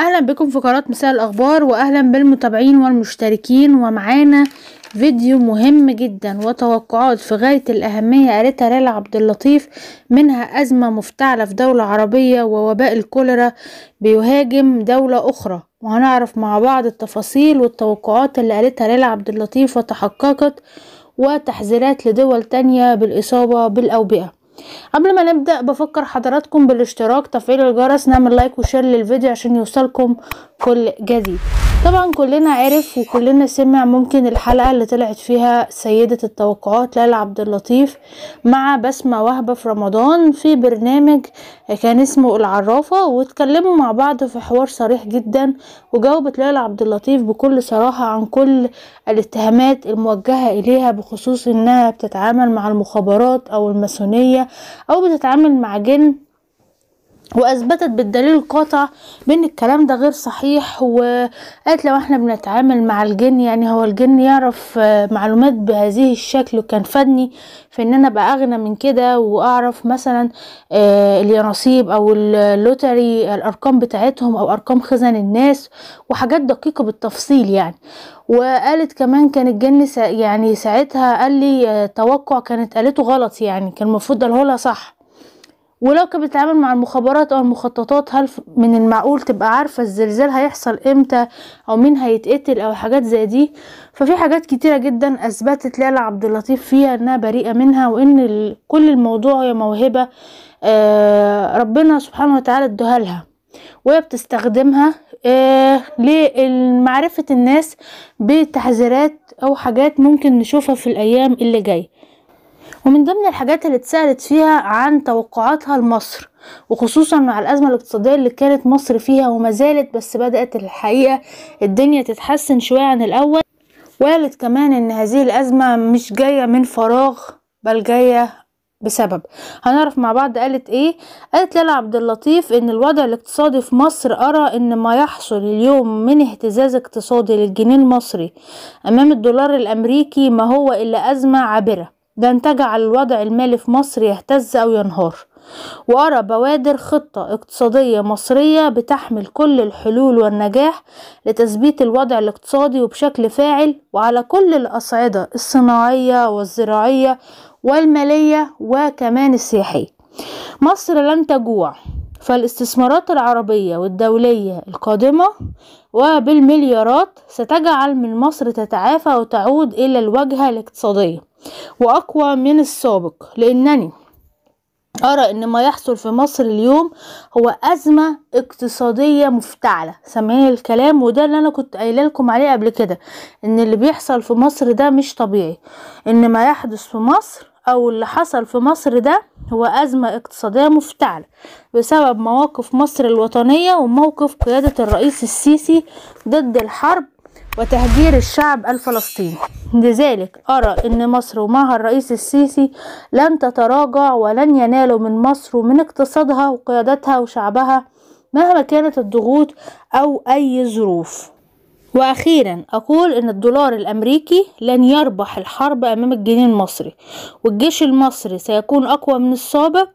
اهلا بكم في قناة مساء الاخبار واهلا بالمتابعين والمشتركين ومعانا فيديو مهم جدا وتوقعات في غاية الأهمية قالتها ليلى عبد اللطيف منها أزمة مفتعلة في دولة عربية ووباء الكوليرا بيهاجم دولة أخرى وهنعرف مع بعض التفاصيل والتوقعات اللي قالتها ليلى عبد اللطيف وتحققت وتحذيرات لدول تانية بالإصابة بالأوبئة قبل ما نبدأ بفكر حضراتكم بالاشتراك تفعيل الجرس نعمل لايك وشير للفيديو عشان يوصلكم كل جديد طبعا كلنا عرف وكلنا سمع ممكن الحلقة اللي طلعت فيها سيدة التوقعات ليلى عبد اللطيف مع بسمة وهبة في رمضان في برنامج كان اسمه العرافة واتكلموا مع بعض في حوار صريح جدا وجاوبت ليلى عبد اللطيف بكل صراحة عن كل الاتهامات الموجهة إليها بخصوص إنها بتتعامل مع المخابرات أو الماسونية أو بتتعامل مع جن واثبتت بالدليل القاطع بان الكلام ده غير صحيح وقالت لو احنا بنتعامل مع الجن يعني هو الجن يعرف آه، معلومات بهذه الشكل وكان فادني في ان انا ابقى اغنى من كده واعرف مثلا آه، اليانصيب او اللوتري الارقام بتاعتهم او ارقام خزن الناس وحاجات دقيقة بالتفصيل يعني وقالت كمان كان الجن يعني ساعتها قال لي آه، توقع كانت قالته غلط يعني كان المفروض قالهولها صح ولو كانت بتتعامل مع المخابرات او المخططات هل من المعقول تبقى عارفه الزلزال هيحصل امتى او مين هيتقتل او حاجات زي دي ففي حاجات كتيره جدا اثبتت ليلى عبد اللطيف فيها انها بريئه منها وان كل الموضوع هي موهبه آه، ربنا سبحانه وتعالى ادوها لها وهي بتستخدمها آه لمعرفة الناس بتحذيرات أو حاجات ممكن نشوفها في الأيام اللي جاية ومن ضمن الحاجات اللي اتسألت فيها عن توقعاتها لمصر وخصوصا مع الأزمة الاقتصادية اللي كانت مصر فيها وما زالت بس بدأت الحقيقة الدنيا تتحسن شوية عن الأول وقالت كمان إن هذه الأزمة مش جاية من فراغ بل جاية بسبب هنعرف مع بعض قالت ايه قالت لالا عبد اللطيف ان الوضع الاقتصادي في مصر ارى ان ما يحصل اليوم من اهتزاز اقتصادي للجنيه المصري امام الدولار الامريكي ما هو الا ازمه عابره ده تجعل الوضع المالي في مصر يهتز أو ينهار وأرى بوادر خطة اقتصادية مصرية بتحمل كل الحلول والنجاح لتثبيت الوضع الاقتصادي وبشكل فاعل وعلى كل الأصعدة الصناعية والزراعية والمالية وكمان السياحية مصر لن تجوع فالاستثمارات العربية والدولية القادمة وبالمليارات ستجعل من مصر تتعافى وتعود إلى الواجهة الاقتصادية وأقوى من السابق لأنني أرى إن ما يحصل في مصر اليوم هو أزمة اقتصادية مفتعلة سامعين الكلام وده اللي أنا كنت قايله لكم عليه قبل كده إن اللي بيحصل في مصر ده مش طبيعي إن ما يحدث في مصر أو اللي حصل في مصر ده هو أزمة اقتصادية مفتعلة بسبب مواقف مصر الوطنية وموقف قيادة الرئيس السيسي ضد الحرب وتهجير الشعب الفلسطيني لذلك أرى أن مصر ومعها الرئيس السيسي لن تتراجع ولن ينالوا من مصر ومن اقتصادها وقيادتها وشعبها مهما كانت الضغوط أو أي ظروف وأخيرا أقول أن الدولار الأمريكي لن يربح الحرب أمام الجنيه المصري والجيش المصري سيكون أقوى من السابق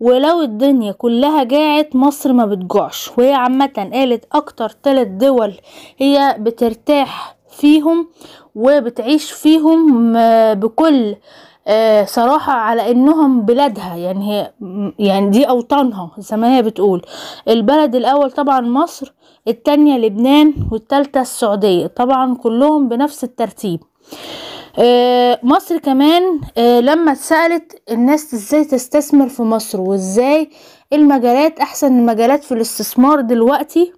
ولو الدنيا كلها جاعت مصر ما بتجوعش وهي عامة قالت أكتر ثلاث دول هي بترتاح فيهم وبتعيش فيهم آه، بكل آه، صراحة على انهم بلادها يعني هي يعني دي اوطانها زي ما هي بتقول البلد الاول طبعا مصر التانية لبنان والتالتة السعودية طبعا كلهم بنفس الترتيب آه، مصر كمان آه، لما اتسألت الناس ازاي تستثمر في مصر وازاي المجالات احسن المجالات في الاستثمار دلوقتي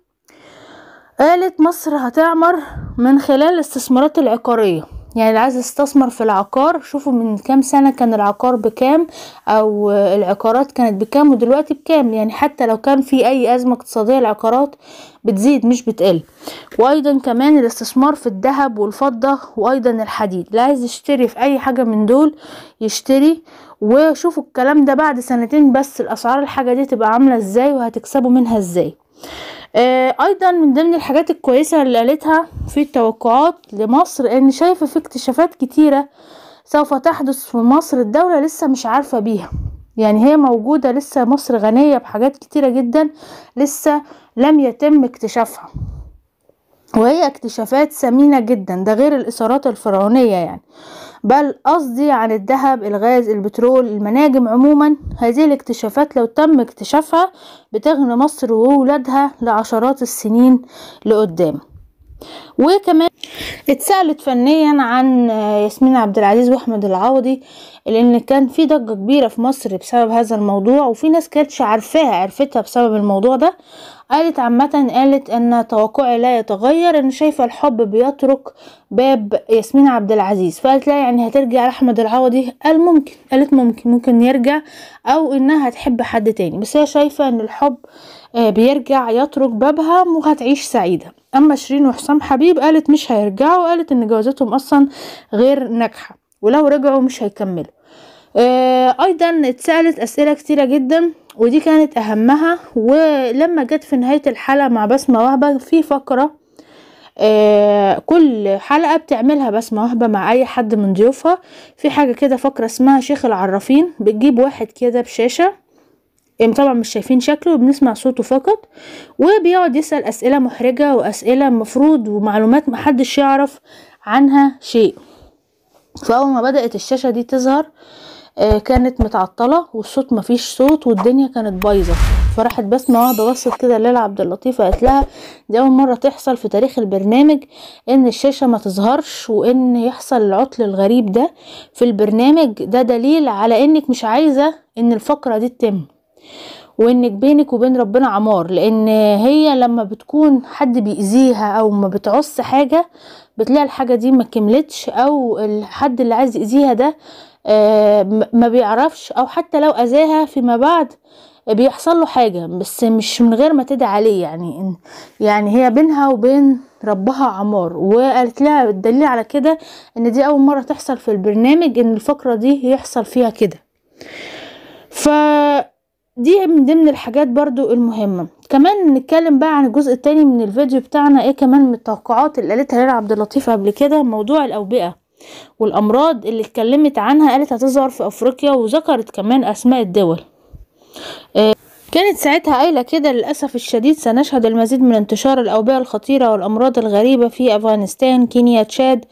قالت مصر هتعمر من خلال الاستثمارات العقارية يعني اللي عايز يستثمر في العقار شوفوا من كام سنة كان العقار بكام او العقارات كانت بكام ودلوقتي بكام يعني حتى لو كان في اي ازمة اقتصادية العقارات بتزيد مش بتقل وايضا كمان الاستثمار في الذهب والفضة وايضا الحديد اللي عايز يشتري في اي حاجة من دول يشتري وشوفوا الكلام ده بعد سنتين بس الاسعار الحاجة دي تبقى عاملة ازاي وهتكسبوا منها ازاي آه، ايضا من ضمن الحاجات الكويسة اللي قالتها في التوقعات لمصر ان شايفة في اكتشافات كتيرة سوف تحدث في مصر الدولة لسه مش عارفة بيها يعني هي موجودة لسه مصر غنية بحاجات كتيرة جدا لسه لم يتم اكتشافها وهي اكتشافات ثمينة جدا ده غير الإثارات الفرعونية يعني بل قصدي عن الذهب الغاز البترول المناجم عموما هذه الاكتشافات لو تم اكتشافها بتغني مصر وولادها لعشرات السنين لقدام وكمان اتسألت فنيا عن ياسمين عبد العزيز واحمد العوضي لان كان في ضجة كبيرة في مصر بسبب هذا الموضوع وفي ناس كانتش عارفاها عرفتها بسبب الموضوع ده قالت عامة قالت ان توقعي لا يتغير ان شايفة الحب بيترك باب ياسمين عبد العزيز فقالت لا يعني هترجع لاحمد العوضي قال ممكن قالت ممكن ممكن يرجع او انها هتحب حد تاني بس هي شايفة ان الحب آه، بيرجع يترك بابها وهتعيش سعيدة اما شيرين وحسام حبيب قالت مش هيرجعوا وقالت ان جوازتهم اصلا غير ناجحه ولو رجعوا مش هيكملوا آه ايضا اتسالت اسئله كتيره جدا ودي كانت اهمها ولما جت في نهايه الحلقه مع بسمه وهبه في فقره آه كل حلقه بتعملها بسمه وهبه مع اي حد من ضيوفها في حاجه كده فقره اسمها شيخ العرافين بتجيب واحد كده بشاشه طبعا مش شايفين شكله بنسمع صوته فقط وبيقعد يسأل أسئلة محرجة وأسئلة مفروض ومعلومات محدش يعرف عنها شيء فأول ما بدأت الشاشة دي تظهر آه، كانت متعطلة والصوت مفيش صوت والدنيا كانت بايظة فراحت بسمة واحدة بصت كده ليلى عبد اللطيف قالت لها دي أول مرة تحصل في تاريخ البرنامج إن الشاشة ما تظهرش وإن يحصل العطل الغريب ده في البرنامج ده دليل على إنك مش عايزة إن الفقرة دي تتم وانك بينك وبين ربنا عمار لان هي لما بتكون حد بيأذيها او ما بتعص حاجة بتلاقي الحاجة دي ما كملتش او الحد اللي عايز يأذيها ده آه، ما بيعرفش او حتى لو اذاها فيما بعد بيحصل له حاجة بس مش من غير ما تدعي عليه يعني يعني هي بينها وبين ربها عمار وقالت لها الدليل على كده ان دي اول مرة تحصل في البرنامج ان الفقرة دي يحصل فيها كده ف دي من ضمن الحاجات برضو المهمة كمان نتكلم بقى عن الجزء التاني من الفيديو بتاعنا ايه كمان من التوقعات اللي قالتها ليلى عبد اللطيف قبل كده موضوع الاوبئة والامراض اللي اتكلمت عنها قالت هتظهر في افريقيا وذكرت كمان اسماء الدول آه، كانت ساعتها قايلة كده للأسف الشديد سنشهد المزيد من انتشار الأوبئة الخطيرة والأمراض الغريبة في أفغانستان كينيا تشاد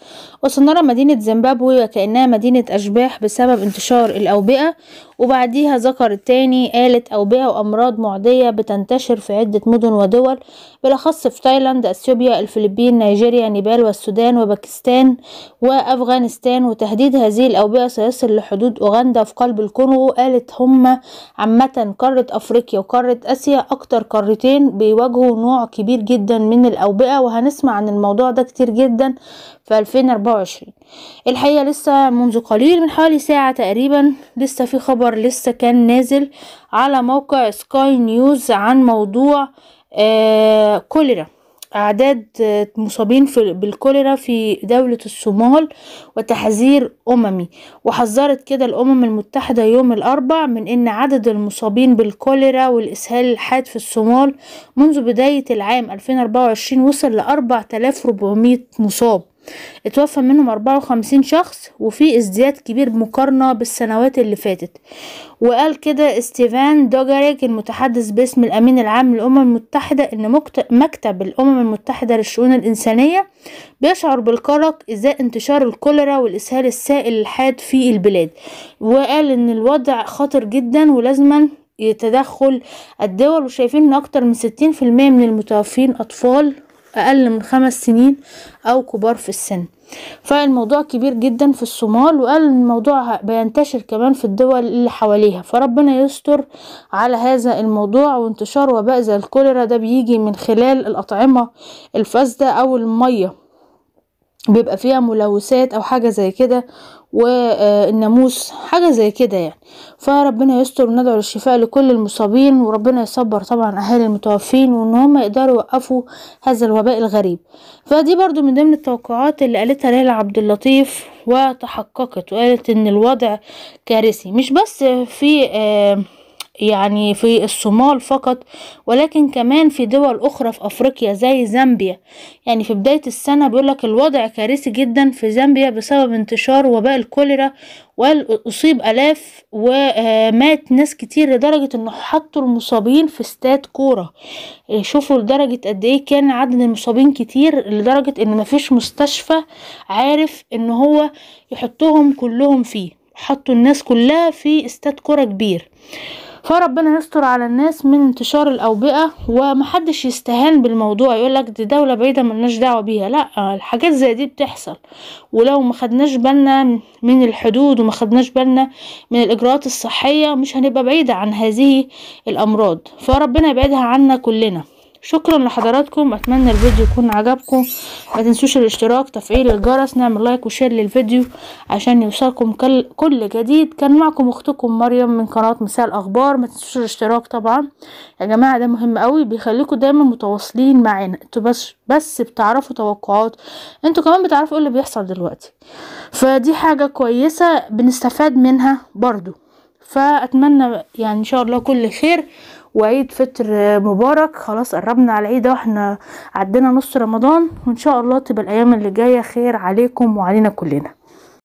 وسنرى مدينة زيمبابوي وكأنها مدينة أشباح بسبب انتشار الأوبئة وبعديها ذكر التاني آلة أوبئة وأمراض معدية بتنتشر في عدة مدن ودول بالأخص في تايلاند أثيوبيا الفلبين نيجيريا نيبال والسودان وباكستان وأفغانستان وتهديد هذه الأوبئة سيصل لحدود أوغندا في قلب الكونغو قالت هما عامة قارة أفريقيا وقارة آسيا أكتر قارتين بيواجهوا نوع كبير جدا من الأوبئة وهنسمع عن الموضوع ده كتير جدا في 2024 وعشرين الحقيقة لسه منذ قليل من حوالي ساعة تقريبا لسه في خبر لسه كان نازل على موقع سكاي نيوز عن موضوع آه، كوليرا أعداد آه، مصابين في بالكوليرا في دولة الصومال وتحذير أممي وحذرت كده الأمم المتحدة يوم الأربع من أن عدد المصابين بالكوليرا والإسهال الحاد في الصومال منذ بداية العام 2024 وصل لأربعة آلاف مصاب اتوفى منهم أربعة وخمسين شخص وفي ازدياد كبير مقارنة بالسنوات اللي فاتت وقال كده ستيفان دوجاريك المتحدث باسم الأمين العام للأمم المتحدة إن مكتب الأمم المتحدة للشؤون الإنسانية بيشعر بالقلق إزاء انتشار الكوليرا والإسهال السائل الحاد في البلاد وقال إن الوضع خطر جدا ولازما تدخل الدول وشايفين ان اكتر من ستين في المية من المتوفين اطفال أقل من خمس سنين أو كبار في السن فالموضوع كبير جدا في الصومال وقال الموضوع بينتشر كمان في الدول اللي حواليها فربنا يستر على هذا الموضوع وانتشار وباء زي الكوليرا ده بيجي من خلال الأطعمة الفاسدة أو المية بيبقى فيها ملوثات او حاجة زي كده والناموس حاجة زي كده يعني فربنا يستر وندعو للشفاء لكل المصابين وربنا يصبر طبعا اهالي المتوفين وان هم يقدروا يوقفوا هذا الوباء الغريب فدي برضو من ضمن التوقعات اللي قالتها ليلى عبد اللطيف وتحققت وقالت ان الوضع كارثي مش بس في آه يعني في الصومال فقط ولكن كمان في دول أخرى في أفريقيا زي زامبيا يعني في بداية السنة بيقولك الوضع كارثي جدا في زامبيا بسبب انتشار وباء الكوليرا وأصيب آلاف ومات ناس كتير لدرجة إنه حطوا المصابين في استاد كورة إيه، شوفوا لدرجة قد إيه كان عدد المصابين كتير لدرجة إن مفيش مستشفى عارف إن هو يحطهم كلهم فيه حطوا الناس كلها في استاد كورة كبير فربنا يستر على الناس من انتشار الاوبئه ومحدش يستهان بالموضوع يقولك دي دوله بعيده ملناش دعوه بيها لا الحاجات زي دي بتحصل ولو ما خدناش بالنا من الحدود وما خدناش بالنا من الاجراءات الصحيه مش هنبقى بعيده عن هذه الامراض فربنا يبعدها عنا كلنا شكرا لحضراتكم اتمنى الفيديو يكون عجبكم ما تنسوش الاشتراك تفعيل الجرس نعمل لايك وشير للفيديو عشان يوصلكم كل جديد كان معكم اختكم مريم من قناة مساء الاخبار ما تنسوش الاشتراك طبعا يا جماعة ده مهم قوي بيخليكم دايما متواصلين معانا انتوا بس بس بتعرفوا توقعات انتوا كمان بتعرفوا ايه اللي بيحصل دلوقتي فدي حاجة كويسة بنستفاد منها برضو فاتمنى يعني ان شاء الله كل خير وعيد فطر مبارك خلاص قربنا على العيد واحنا عدينا نص رمضان وان شاء الله تبقى الايام اللي جايه خير عليكم وعلينا كلنا